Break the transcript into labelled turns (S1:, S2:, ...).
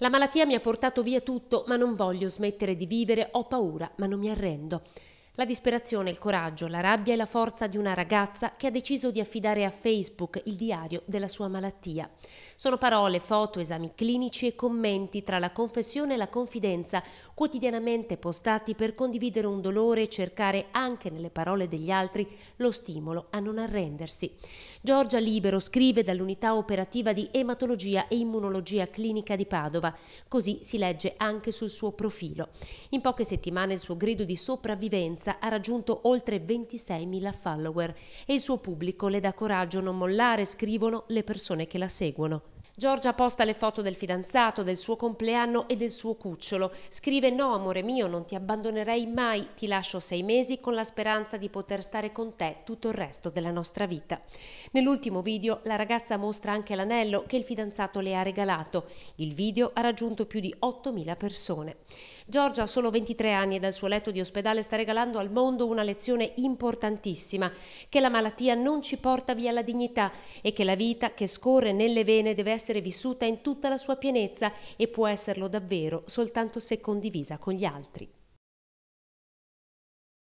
S1: La malattia mi ha portato via tutto, ma non voglio smettere di vivere, ho paura, ma non mi arrendo. La disperazione, il coraggio, la rabbia e la forza di una ragazza che ha deciso di affidare a Facebook il diario della sua malattia. Sono parole, foto, esami clinici e commenti tra la confessione e la confidenza, quotidianamente postati per condividere un dolore e cercare anche nelle parole degli altri lo stimolo a non arrendersi. Giorgia Libero scrive dall'unità operativa di ematologia e immunologia clinica di Padova, così si legge anche sul suo profilo. In poche settimane il suo grido di sopravvivenza Vanessa ha raggiunto oltre 26.000 follower e il suo pubblico le dà coraggio a non mollare, scrivono le persone che la seguono. Giorgia posta le foto del fidanzato, del suo compleanno e del suo cucciolo. Scrive no amore mio, non ti abbandonerei mai, ti lascio sei mesi con la speranza di poter stare con te tutto il resto della nostra vita. Nell'ultimo video la ragazza mostra anche l'anello che il fidanzato le ha regalato. Il video ha raggiunto più di 8.000 persone. Giorgia, a solo 23 anni e dal suo letto di ospedale, sta regalando al mondo una lezione importantissima, che la malattia non ci porta via la dignità e che la vita che scorre nelle vene deve essere vissuta in tutta la sua pienezza e può esserlo davvero soltanto se condivisa con gli altri.